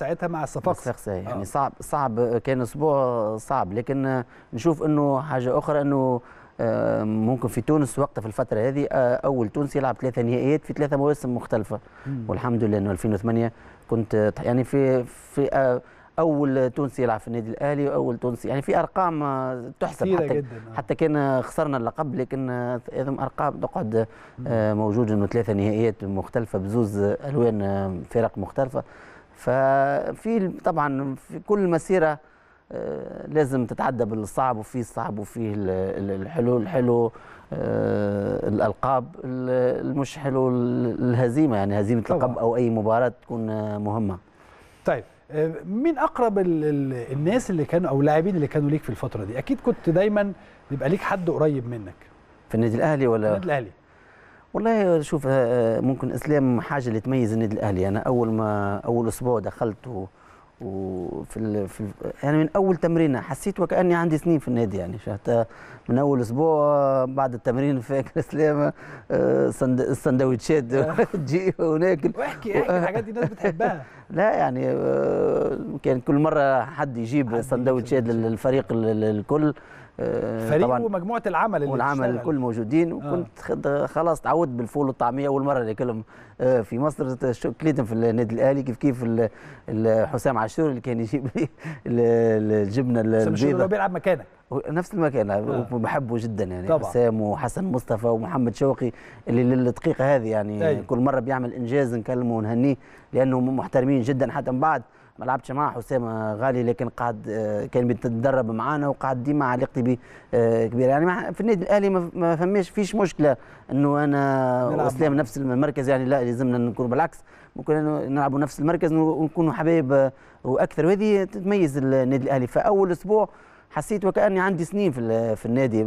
ساعتها مع الصفاقسي الصفاقسي يعني آه. صعب صعب كان اسبوع صعب لكن نشوف انه حاجه اخرى انه آه، ممكن في تونس وقت في الفترة هذه آه، أول تونسي يلعب ثلاثة نهائيات في ثلاثة مواسم مختلفة مم. والحمد لله أنه 2008 كنت يعني في في آه، أول تونسي يلعب في النادي الأهلي وأول تونسي يعني في أرقام تحسب حتى جداً. حتى كان خسرنا اللقب لكن هذم أرقام تقعد موجود أنه ثلاثة نهائيات مختلفة بزوز ألوان فرق مختلفة ففي طبعا في كل مسيره آه، لازم تتعدى بالصعب وفي الصعب وفي الحلو الحلو آه، الالقاب المش حلو الهزيمه يعني هزيمه لقب او اي مباراه تكون آه، مهمه طيب مين اقرب الناس اللي كانوا او اللاعبين اللي كانوا ليك في الفتره دي اكيد كنت دايما بيبقى ليك حد قريب منك في النادي الاهلي ولا النادي الاهلي والله شوف آه، آه، ممكن اسلام حاجه اللي تميز النادي الاهلي انا اول ما اول اسبوع دخلت و وفي ال... في ال... يعني من اول تمرينه حسيت وكاني عندي سنين في النادي يعني شفت من اول اسبوع بعد التمرين فاكر اسلام آه، السندوتشات تجي وناكل واحكي احكي الحاجات دي الناس بتحبها لا يعني آه، كان كل مره حد يجيب سندوتشات للفريق الكل آه، فريق طبعا ومجموعه العمل اللي والعمل الكل موجودين آه. وكنت خلاص تعودت بالفول والطعميه اول مره ناكلهم في مصر كليتهم في النادي الاهلي كيف كيف حسام عاشور اللي كان يجيب لي الجبنه البيضاء بيلعب مكانك نفس المكان آه. بحبه جدا يعني طبعا. حسام وحسن مصطفى ومحمد شوقي اللي للدقيقه هذه يعني أي. طيب. كل مره بيعمل انجاز نكلمه ونهنيه لانه محترمين جدا حتى من بعد ما لعبتش مع حسام غالي لكن قاعد آه، كان بيتدرب معانا وقاعد ديما علاقتي به آه، كبيره يعني في النادي الاهلي ما فماش فيش مشكله انه انا واسلام نفس المركز يعني لا لازمنا نكون بالعكس ممكن نلعبوا نفس المركز ونكونوا حبايب آه، واكثر وهذه تتميز النادي الاهلي فاول اسبوع حسيت وكاني عندي سنين في في النادي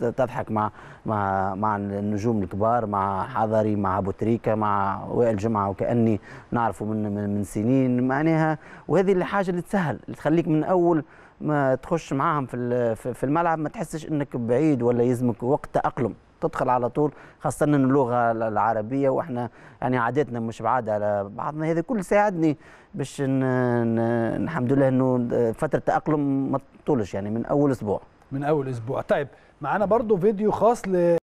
تضحك مع مع مع النجوم الكبار مع حضري مع بوتريكا مع وائل جمعه وكاني نعرفه من من سنين معناها وهذه الحاجه اللي تسهل اللي تخليك من اول ما تخش معاهم في في الملعب ما تحسش انك بعيد ولا يلزمك وقت تاقلم تدخل على طول خاصه ان اللغه العربيه واحنا يعني عادتنا مش بعاد على بعضنا هذا كل ساعدني باش الحمد لله انه فتره تاقلم ما تطولش يعني من اول اسبوع من اول اسبوع طيب معانا برضو فيديو خاص ل